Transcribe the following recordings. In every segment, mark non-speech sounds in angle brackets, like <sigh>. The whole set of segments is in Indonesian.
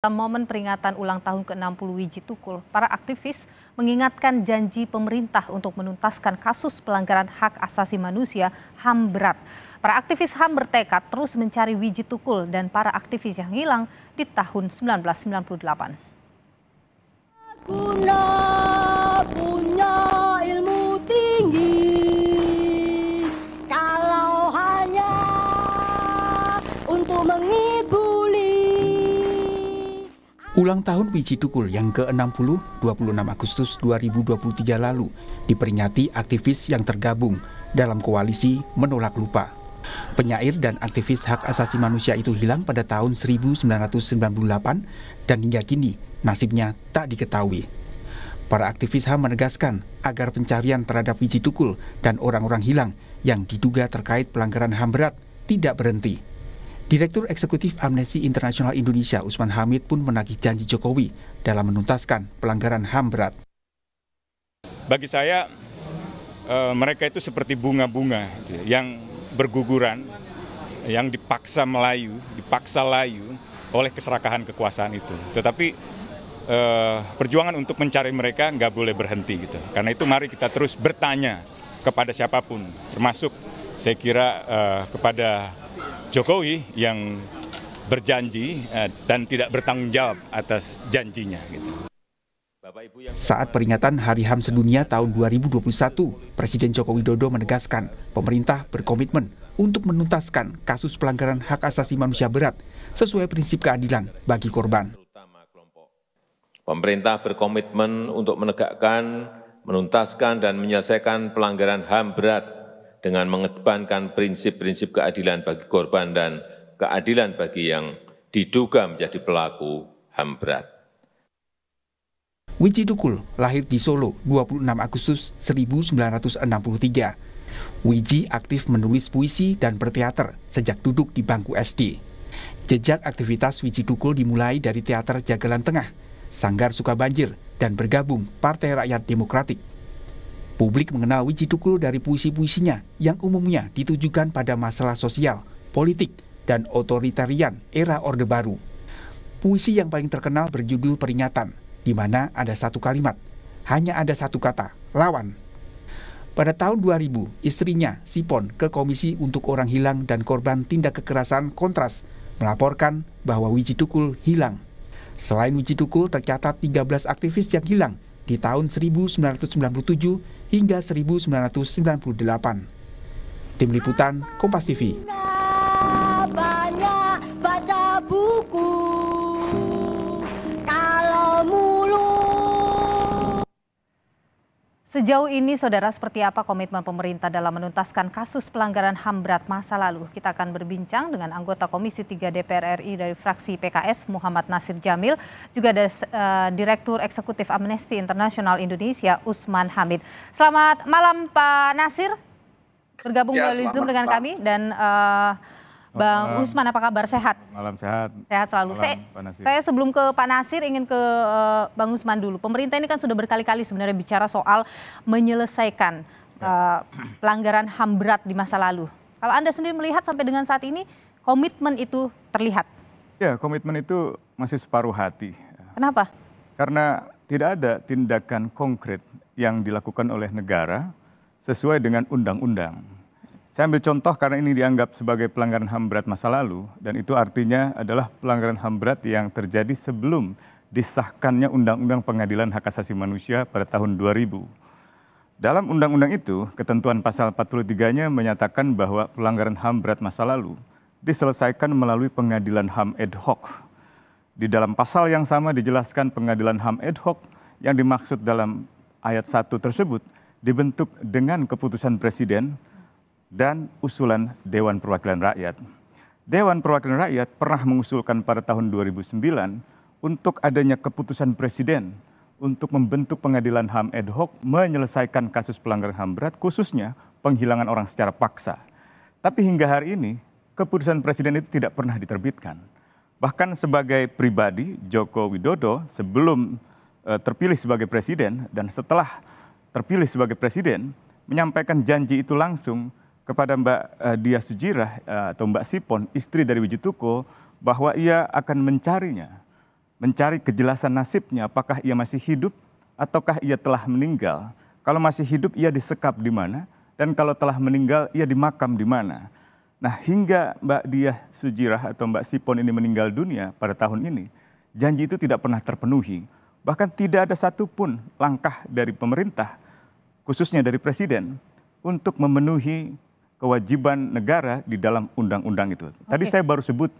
Dalam momen peringatan ulang tahun ke-60 Wiji Tukul, para aktivis mengingatkan janji pemerintah untuk menuntaskan kasus pelanggaran hak asasi manusia HAM berat. Para aktivis HAM bertekad terus mencari Wiji Tukul dan para aktivis yang hilang di tahun 1998. Guna. Ulang tahun Wiji Tukul yang ke-60, 26 Agustus 2023 lalu, diperingati aktivis yang tergabung dalam koalisi Menolak Lupa. Penyair dan aktivis hak asasi manusia itu hilang pada tahun 1998 dan hingga kini nasibnya tak diketahui. Para aktivis HAM menegaskan agar pencarian terhadap Wiji Tukul dan orang-orang hilang yang diduga terkait pelanggaran HAM berat tidak berhenti. Direktur Eksekutif Amnesty International Indonesia Usman Hamid pun menagih janji Jokowi dalam menuntaskan pelanggaran HAM berat. Bagi saya, e, mereka itu seperti bunga-bunga gitu ya, yang berguguran, yang dipaksa melayu, dipaksa layu oleh keserakahan kekuasaan itu. Tetapi e, perjuangan untuk mencari mereka nggak boleh berhenti gitu. Karena itu mari kita terus bertanya kepada siapapun, termasuk saya kira e, kepada Jokowi yang berjanji eh, dan tidak bertanggung jawab atas janjinya. Gitu. Saat peringatan Hari HAM Sedunia tahun 2021, Presiden Joko Widodo menegaskan pemerintah berkomitmen untuk menuntaskan kasus pelanggaran hak asasi manusia berat sesuai prinsip keadilan bagi korban. Pemerintah berkomitmen untuk menegakkan, menuntaskan, dan menyelesaikan pelanggaran HAM berat dengan mengedepankan prinsip-prinsip keadilan bagi korban dan keadilan bagi yang diduga menjadi pelaku HAM berat. Wiji Tukul lahir di Solo 26 Agustus 1963. Wiji aktif menulis puisi dan berteater sejak duduk di bangku SD. Jejak aktivitas Wiji Tukul dimulai dari Teater Jagalan Tengah, Sanggar Sukabanjir, dan bergabung Partai Rakyat Demokratik Publik mengenal Wiji Tukul dari puisi-puisinya yang umumnya ditujukan pada masalah sosial, politik, dan otoritarian era Orde Baru. Puisi yang paling terkenal berjudul Peringatan, di mana ada satu kalimat, hanya ada satu kata, lawan. Pada tahun 2000, istrinya, Sipon, ke Komisi untuk Orang Hilang dan Korban Tindak Kekerasan Kontras melaporkan bahwa Wiji Tukul hilang. Selain Wiji Tukul, tercatat 13 aktivis yang hilang di tahun 1997 hingga 1998. Tim Liputan Kompas TV. Sejauh ini, saudara, seperti apa komitmen pemerintah dalam menuntaskan kasus pelanggaran HAM berat masa lalu? Kita akan berbincang dengan anggota Komisi 3 DPR RI dari fraksi PKS, Muhammad Nasir Jamil, juga ada uh, Direktur Eksekutif Amnesty International Indonesia, Usman Hamid. Selamat malam, Pak Nasir. Bergabung ya, melalui Zoom dengan kami dan uh, Bang malam. Usman, apa kabar? Sehat? Malam sehat. Sehat selalu. Malam, saya, saya sebelum ke Pak Nasir ingin ke uh, Bang Usman dulu. Pemerintah ini kan sudah berkali-kali sebenarnya bicara soal menyelesaikan uh, pelanggaran HAM berat di masa lalu. Kalau Anda sendiri melihat sampai dengan saat ini komitmen itu terlihat? Ya, komitmen itu masih separuh hati. Kenapa? Karena tidak ada tindakan konkret yang dilakukan oleh negara sesuai dengan undang-undang. Saya ambil contoh karena ini dianggap sebagai pelanggaran HAM berat masa lalu dan itu artinya adalah pelanggaran HAM berat yang terjadi sebelum disahkannya Undang-Undang Pengadilan Hak Asasi Manusia pada tahun 2000. Dalam undang-undang itu, ketentuan pasal 43-nya menyatakan bahwa pelanggaran HAM berat masa lalu diselesaikan melalui pengadilan HAM ad hoc. Di dalam pasal yang sama dijelaskan pengadilan HAM ad hoc yang dimaksud dalam ayat 1 tersebut dibentuk dengan keputusan presiden dan usulan Dewan Perwakilan Rakyat. Dewan Perwakilan Rakyat pernah mengusulkan pada tahun 2009 untuk adanya keputusan Presiden untuk membentuk pengadilan HAM ad hoc menyelesaikan kasus pelanggaran HAM berat khususnya penghilangan orang secara paksa. Tapi hingga hari ini keputusan Presiden itu tidak pernah diterbitkan. Bahkan sebagai pribadi Joko Widodo sebelum eh, terpilih sebagai presiden dan setelah terpilih sebagai presiden menyampaikan janji itu langsung kepada Mbak eh, Dia Sujirah eh, atau Mbak Sipon, istri dari Wijituko, bahwa ia akan mencarinya, mencari kejelasan nasibnya, apakah ia masih hidup ataukah ia telah meninggal. Kalau masih hidup ia disekap di mana dan kalau telah meninggal ia dimakam di mana. Nah, hingga Mbak Dia Sujirah atau Mbak Sipon ini meninggal dunia pada tahun ini, janji itu tidak pernah terpenuhi. Bahkan tidak ada satupun langkah dari pemerintah, khususnya dari presiden, untuk memenuhi kewajiban negara di dalam undang-undang itu. Tadi saya baru sebut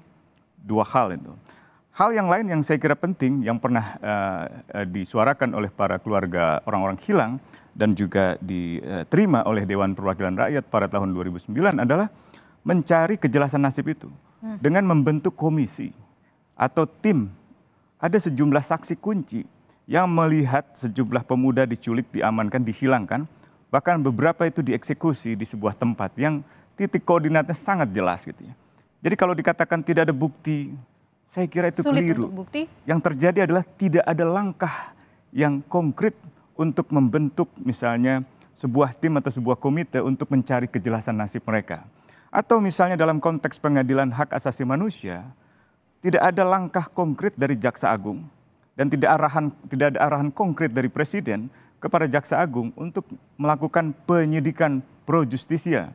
dua hal itu. Hal yang lain yang saya kira penting yang pernah uh, disuarakan oleh para keluarga orang-orang hilang dan juga diterima oleh Dewan Perwakilan Rakyat pada tahun 2009 adalah mencari kejelasan nasib itu hmm. dengan membentuk komisi atau tim. Ada sejumlah saksi kunci yang melihat sejumlah pemuda diculik, diamankan, dihilangkan Bahkan beberapa itu dieksekusi di sebuah tempat yang titik koordinatnya sangat jelas gitu ya. Jadi kalau dikatakan tidak ada bukti, saya kira itu Sulit keliru. Untuk bukti? Yang terjadi adalah tidak ada langkah yang konkret untuk membentuk misalnya sebuah tim atau sebuah komite untuk mencari kejelasan nasib mereka. Atau misalnya dalam konteks pengadilan hak asasi manusia, tidak ada langkah konkret dari Jaksa Agung dan tidak arahan tidak ada arahan konkret dari presiden kepada jaksa agung untuk melakukan penyidikan pro justisia.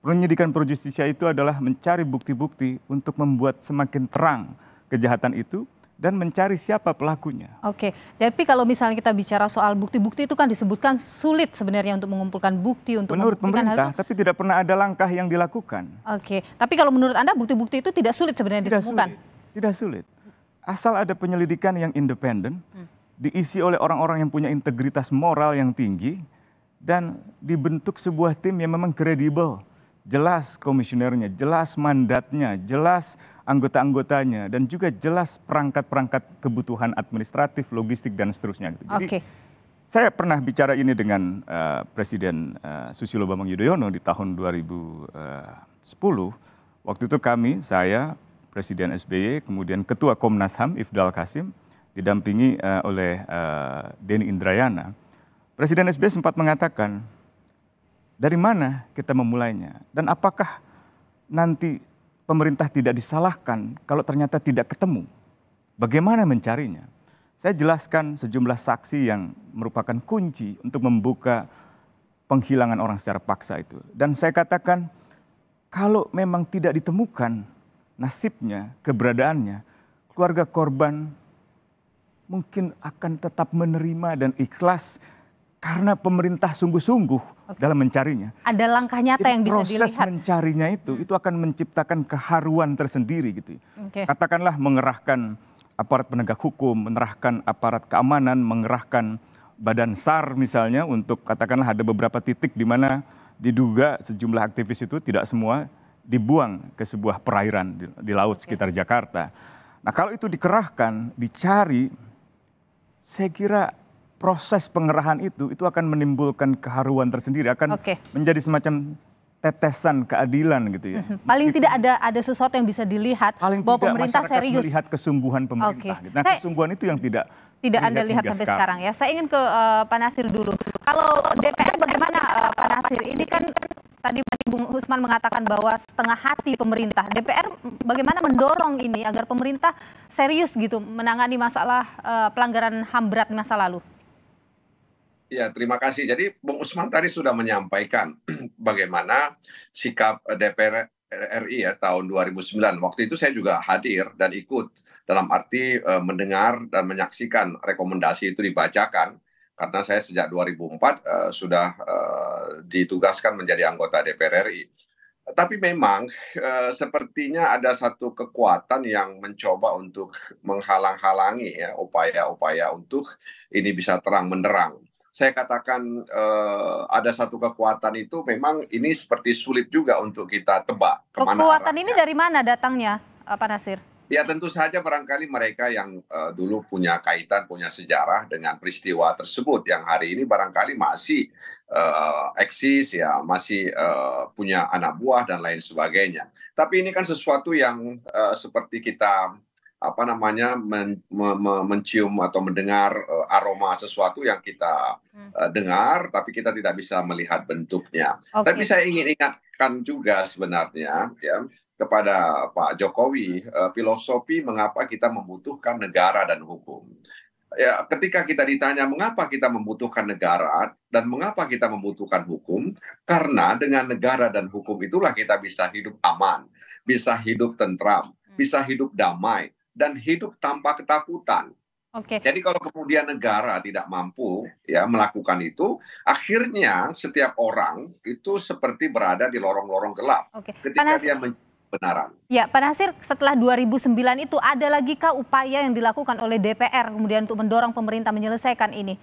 Penyidikan pro justisia itu adalah mencari bukti-bukti untuk membuat semakin terang kejahatan itu dan mencari siapa pelakunya. Oke, tapi kalau misalnya kita bicara soal bukti-bukti itu kan disebutkan sulit sebenarnya untuk mengumpulkan bukti untuk menurut pemerintah, hal tapi tidak pernah ada langkah yang dilakukan. Oke, tapi kalau menurut anda bukti-bukti itu tidak sulit sebenarnya tidak ditemukan? Sulit. Tidak sulit asal ada penyelidikan yang independen, hmm. diisi oleh orang-orang yang punya integritas moral yang tinggi, dan dibentuk sebuah tim yang memang kredibel. Jelas komisionernya, jelas mandatnya, jelas anggota-anggotanya, dan juga jelas perangkat-perangkat kebutuhan administratif, logistik, dan seterusnya. Gitu. Jadi, okay. saya pernah bicara ini dengan uh, Presiden uh, Susilo Bambang Yudhoyono di tahun 2010. Eh, Waktu itu kami, saya, Presiden SBY, kemudian Ketua Komnas HAM Ifdal Kasim, didampingi uh, oleh uh, Denny Indrayana. Presiden SBY sempat mengatakan, dari mana kita memulainya? Dan apakah nanti pemerintah tidak disalahkan kalau ternyata tidak ketemu? Bagaimana mencarinya? Saya jelaskan sejumlah saksi yang merupakan kunci untuk membuka penghilangan orang secara paksa itu. Dan saya katakan, kalau memang tidak ditemukan nasibnya, keberadaannya, keluarga korban mungkin akan tetap menerima dan ikhlas karena pemerintah sungguh-sungguh dalam mencarinya. Ada langkah nyata itu yang bisa proses dilihat. Proses mencarinya itu, hmm. itu akan menciptakan keharuan tersendiri gitu. Ya. Okay. Katakanlah mengerahkan aparat penegak hukum, mengerahkan aparat keamanan, mengerahkan badan SAR misalnya untuk katakanlah ada beberapa titik di mana diduga sejumlah aktivis itu tidak semua dibuang ke sebuah perairan di, di laut ya. sekitar Jakarta. Nah kalau itu dikerahkan, dicari, saya kira proses pengerahan itu itu akan menimbulkan keharuan tersendiri, akan okay. menjadi semacam tetesan keadilan gitu ya. Mm -hmm. Paling tidak ada ada sesuatu yang bisa dilihat paling bahwa tidak, pemerintah serius melihat kesungguhan pemerintah. Okay. Gitu. Nah, saya, kesungguhan itu yang tidak tidak Anda lihat sampai sekarang. sekarang ya. Saya ingin ke uh, Pak Nasir dulu. Kalau DPR bagaimana uh, Pak Nasir? Ini kan tadi Bung Usman mengatakan bahwa setengah hati pemerintah. DPR bagaimana mendorong ini agar pemerintah serius gitu menangani masalah uh, pelanggaran HAM berat masa lalu? Ya, terima kasih. Jadi Bung Usman tadi sudah menyampaikan <clears throat> bagaimana sikap DPR RI ya tahun 2009. Waktu itu saya juga hadir dan ikut dalam arti eh, mendengar dan menyaksikan rekomendasi itu dibacakan karena saya sejak 2004 uh, eh, sudah uh, ditugaskan menjadi anggota DPR RI. Tapi memang uh, sepertinya ada satu kekuatan yang mencoba untuk menghalang-halangi ya upaya-upaya untuk ini bisa terang benderang. Saya katakan uh, ada satu kekuatan itu memang ini seperti sulit juga untuk kita tebak kemana. Kekuatan arahnya. ini dari mana datangnya, Pak Nasir? Ya tentu saja barangkali mereka yang uh, dulu punya kaitan, punya sejarah dengan peristiwa tersebut yang hari ini barangkali masih uh, eksis ya, masih uh, punya anak buah dan lain sebagainya. Tapi ini kan sesuatu yang uh, seperti kita apa namanya men, me, me, mencium atau mendengar uh, aroma sesuatu yang kita uh, dengar tapi kita tidak bisa melihat bentuknya. Okay. Tapi saya ingin ingatkan juga sebenarnya ya kepada Pak Jokowi eh, filosofi mengapa kita membutuhkan negara dan hukum. Ya, ketika kita ditanya mengapa kita membutuhkan negara dan mengapa kita membutuhkan hukum, karena dengan negara dan hukum itulah kita bisa hidup aman, bisa hidup tentram, hmm. bisa hidup damai dan hidup tanpa ketakutan. Okay. Jadi kalau kemudian negara tidak mampu ya melakukan itu, akhirnya setiap orang itu seperti berada di lorong-lorong gelap. Okay. Ketika Panas. dia kebenaran. Ya, Pak Nasir, setelah 2009 itu ada lagi kah upaya yang dilakukan oleh DPR kemudian untuk mendorong pemerintah menyelesaikan ini?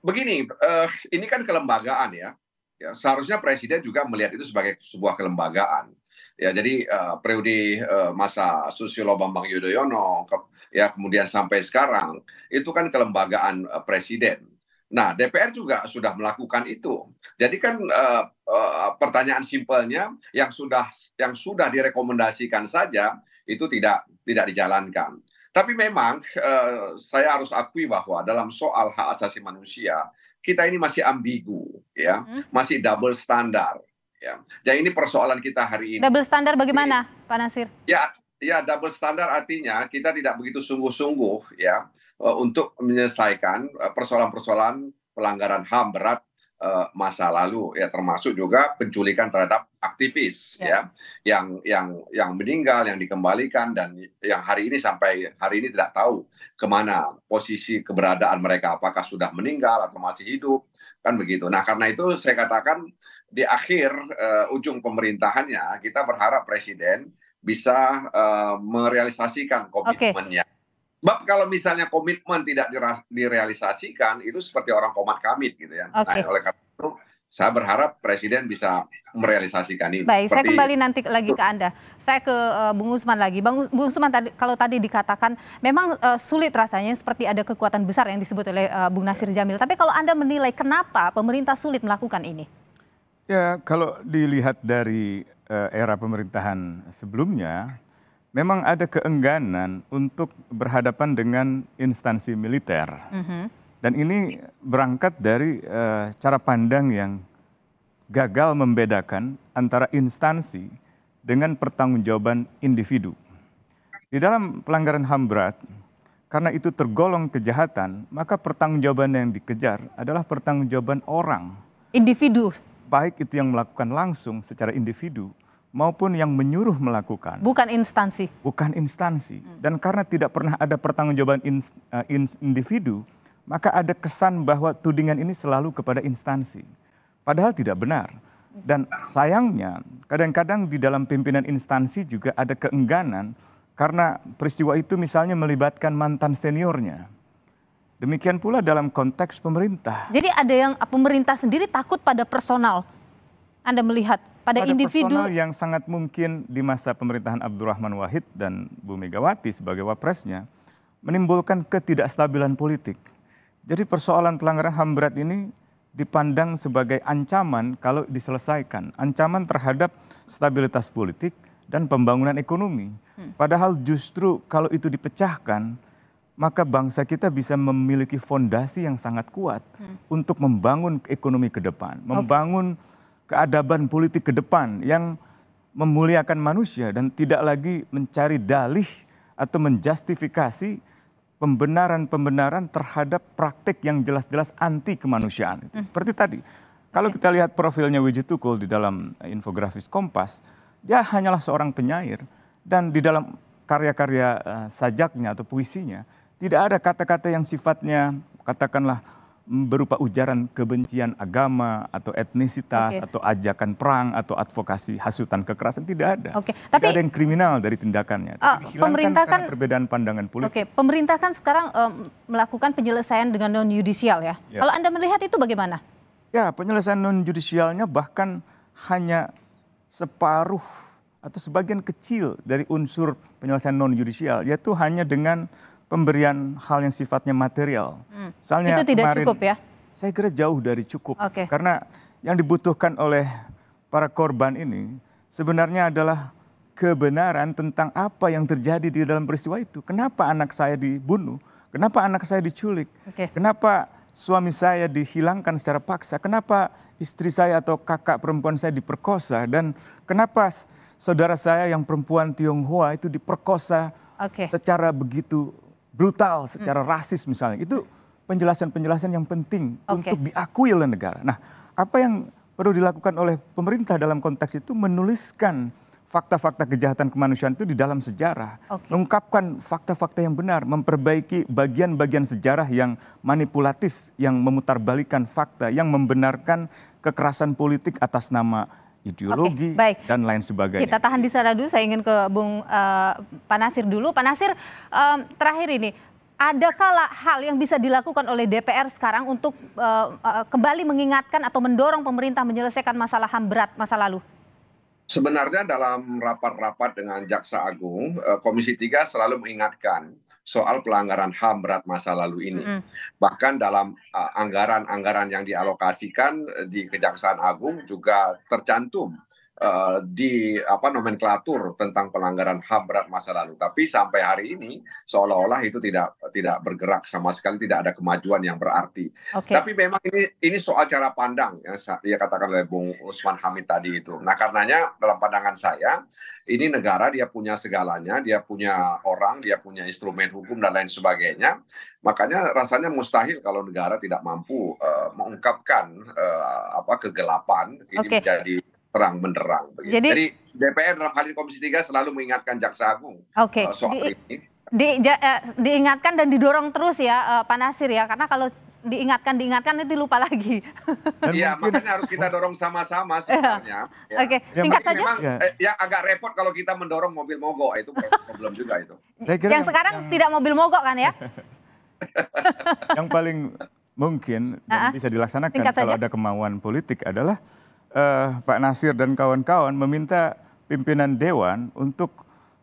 Begini, eh, ini kan kelembagaan ya. ya. Seharusnya Presiden juga melihat itu sebagai sebuah kelembagaan. Ya, jadi eh, periode eh, masa Susilo Bambang Yudhoyono, ke, ya kemudian sampai sekarang itu kan kelembagaan eh, Presiden Nah, DPR juga sudah melakukan itu. Jadi kan e, e, pertanyaan simpelnya yang sudah yang sudah direkomendasikan saja itu tidak tidak dijalankan. Tapi memang e, saya harus akui bahwa dalam soal hak asasi manusia kita ini masih ambigu ya, hmm. masih double standar ya. Jadi ini persoalan kita hari ini. Double standar bagaimana, Pak Nasir? Ya, ya double standar artinya kita tidak begitu sungguh-sungguh ya Eh, untuk menyelesaikan eh, persoalan-persoalan pelanggaran HAM berat eh, masa lalu ya termasuk juga penculikan terhadap aktivis ya. ya yang yang yang meninggal yang dikembalikan dan yang hari ini sampai hari ini tidak tahu kemana posisi keberadaan mereka apakah sudah meninggal atau masih hidup kan begitu nah karena itu saya katakan di akhir uh, ujung pemerintahannya kita berharap presiden bisa uh, merealisasikan komitmennya okay Sebab kalau misalnya komitmen tidak direalisasikan itu seperti orang komat kamit gitu ya. Okay. Nah, oleh karena itu saya berharap presiden bisa merealisasikan ini. Baik, saya kembali nanti lagi ke Anda. Saya ke uh, Bung Usman lagi. Bang Bung Usman tadi kalau tadi dikatakan memang uh, sulit rasanya seperti ada kekuatan besar yang disebut oleh uh, Bung Nasir ya. Jamil. Tapi kalau Anda menilai kenapa pemerintah sulit melakukan ini? Ya, kalau dilihat dari uh, era pemerintahan sebelumnya memang ada keengganan untuk berhadapan dengan instansi militer. Mm -hmm. Dan ini berangkat dari uh, cara pandang yang gagal membedakan antara instansi dengan pertanggungjawaban individu. Di dalam pelanggaran HAM berat, karena itu tergolong kejahatan, maka pertanggungjawaban yang dikejar adalah pertanggungjawaban orang. Individu? Baik itu yang melakukan langsung secara individu maupun yang menyuruh melakukan. Bukan instansi. Bukan instansi. Dan karena tidak pernah ada pertanggungjawaban in, uh, eh, individu, maka ada kesan bahwa tudingan ini selalu kepada instansi. Padahal tidak benar. Dan sayangnya, kadang-kadang di dalam pimpinan instansi juga ada keengganan karena peristiwa itu misalnya melibatkan mantan seniornya. Demikian pula dalam konteks pemerintah. Jadi ada yang pemerintah sendiri takut pada personal. Anda melihat pada, pada individu yang sangat mungkin di masa pemerintahan Abdurrahman Wahid dan Bu Megawati sebagai wapresnya menimbulkan ketidakstabilan politik. Jadi persoalan pelanggaran HAM berat ini dipandang sebagai ancaman kalau diselesaikan, ancaman terhadap stabilitas politik dan pembangunan ekonomi. Hmm. Padahal justru kalau itu dipecahkan, maka bangsa kita bisa memiliki fondasi yang sangat kuat hmm. untuk membangun ekonomi ke depan, membangun keadaban politik ke depan yang memuliakan manusia dan tidak lagi mencari dalih atau menjustifikasi pembenaran-pembenaran terhadap praktik yang jelas-jelas anti kemanusiaan. Hmm. Seperti tadi, kalau ya. kita lihat profilnya Wiji Tukul di dalam eh, infografis Kompas, dia hanyalah seorang penyair dan di dalam karya-karya eh, sajaknya atau puisinya tidak ada kata-kata yang sifatnya katakanlah berupa ujaran kebencian agama atau etnisitas okay. atau ajakan perang atau advokasi hasutan kekerasan tidak ada. okay. tidak tapi ada yang kriminal dari tindakannya. Uh, pemerintah kan perbedaan pandangan politik. Oke, okay. pemerintah kan sekarang um, melakukan penyelesaian dengan non yudisial ya. Yeah. Kalau Anda melihat itu bagaimana? Ya, penyelesaian non yudisialnya bahkan hanya separuh atau sebagian kecil dari unsur penyelesaian non yudisial yaitu hanya dengan pemberian hal yang sifatnya material. Hmm. Misalnya itu tidak kemarin, cukup ya? Saya kira jauh dari cukup. Okay. Karena yang dibutuhkan oleh para korban ini sebenarnya adalah kebenaran tentang apa yang terjadi di dalam peristiwa itu. Kenapa anak saya dibunuh? Kenapa anak saya diculik? Okay. Kenapa suami saya dihilangkan secara paksa? Kenapa istri saya atau kakak perempuan saya diperkosa? Dan kenapa saudara saya yang perempuan Tionghoa itu diperkosa okay. secara begitu brutal, secara mm. rasis misalnya. Itu penjelasan-penjelasan yang penting okay. untuk diakui oleh negara. Nah, apa yang perlu dilakukan oleh pemerintah dalam konteks itu menuliskan fakta-fakta kejahatan kemanusiaan itu di dalam sejarah. Okay. Mengungkapkan fakta-fakta yang benar, memperbaiki bagian-bagian sejarah yang manipulatif, yang memutarbalikan fakta, yang membenarkan kekerasan politik atas nama ideologi okay, baik. dan lain sebagainya. Kita tahan di sana dulu. Saya ingin ke Bung uh, eh, Panasir dulu. Panasir, um, eh, terakhir ini adakah hal yang bisa dilakukan oleh DPR sekarang untuk uh, uh, kembali mengingatkan atau mendorong pemerintah menyelesaikan masalah HAM berat masa lalu? Sebenarnya dalam rapat-rapat dengan Jaksa Agung, Komisi 3 selalu mengingatkan soal pelanggaran HAM berat masa lalu ini. Mm. Bahkan dalam uh, anggaran-anggaran uh, anggaran -anggaran yang dialokasikan uh, di Kejaksaan Agung juga tercantum Eh, di apa nomenklatur tentang pelanggaran HAM berat masa lalu. Tapi sampai hari ini seolah-olah itu tidak tidak bergerak sama sekali, tidak ada kemajuan yang berarti. Okay. Tapi memang ini ini soal cara pandang yang dia katakan oleh Bung Usman Hamid tadi itu. Nah karenanya dalam pandangan saya ini negara dia punya segalanya, dia punya orang, dia punya instrumen hukum dan lain sebagainya. Makanya rasanya mustahil kalau negara tidak mampu uh, mengungkapkan uh, apa kegelapan ini okay. menjadi terang benderang. Jadi, Jadi DPR dalam hal ini Komisi 3 selalu mengingatkan Jaksa Agung okay. Eh, soal di, ini. Di, ja, eh, diingatkan dan didorong terus ya eh, Pak Nasir ya, karena kalau diingatkan diingatkan nanti lupa lagi. Iya makanya harus kita dorong sama-sama <laughs> sebenarnya. ya. Oke, okay. Ya, singkat saja. Memang, ya. Eh, ya agak repot kalau kita mendorong mobil mogok nah, itu problem juga itu. Yang sekarang yang... tidak mobil mogok kan ya? <laughs> yang paling mungkin uh ah, -huh. Ah. bisa dilaksanakan Singkat kalau saja. ada kemauan politik adalah uh, Pak Nasir dan kawan-kawan meminta pimpinan dewan untuk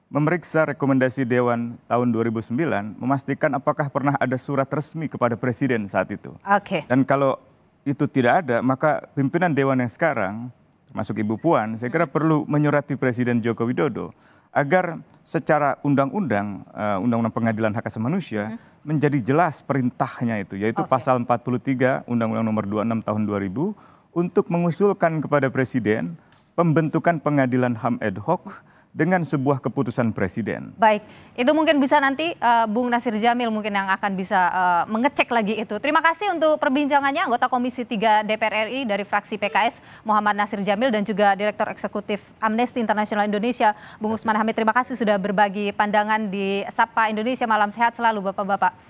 memeriksa rekomendasi dewan tahun 2009 memastikan apakah pernah ada surat resmi kepada presiden saat itu. Oke. Okay. Dan kalau itu tidak ada, maka pimpinan dewan yang sekarang masuk Ibu Puan, saya kira perlu menyurati Presiden Joko Widodo agar secara undang-undang eh, undang-undang pengadilan hak asasi manusia hmm. menjadi jelas perintahnya itu yaitu okay. pasal 43 undang-undang nomor 26 tahun 2000 untuk mengusulkan kepada Presiden pembentukan pengadilan HAM ad hoc dengan sebuah keputusan presiden. Baik, itu mungkin bisa nanti uh, Bung Nasir Jamil mungkin yang akan bisa uh, mengecek lagi itu. Terima kasih untuk perbincangannya anggota Komisi 3 DPR RI dari fraksi PKS Muhammad Nasir Jamil dan juga Direktur Eksekutif Amnesty International Indonesia Bung Usman Hamid. Terima kasih sudah berbagi pandangan di Sapa Indonesia Malam Sehat selalu Bapak-bapak.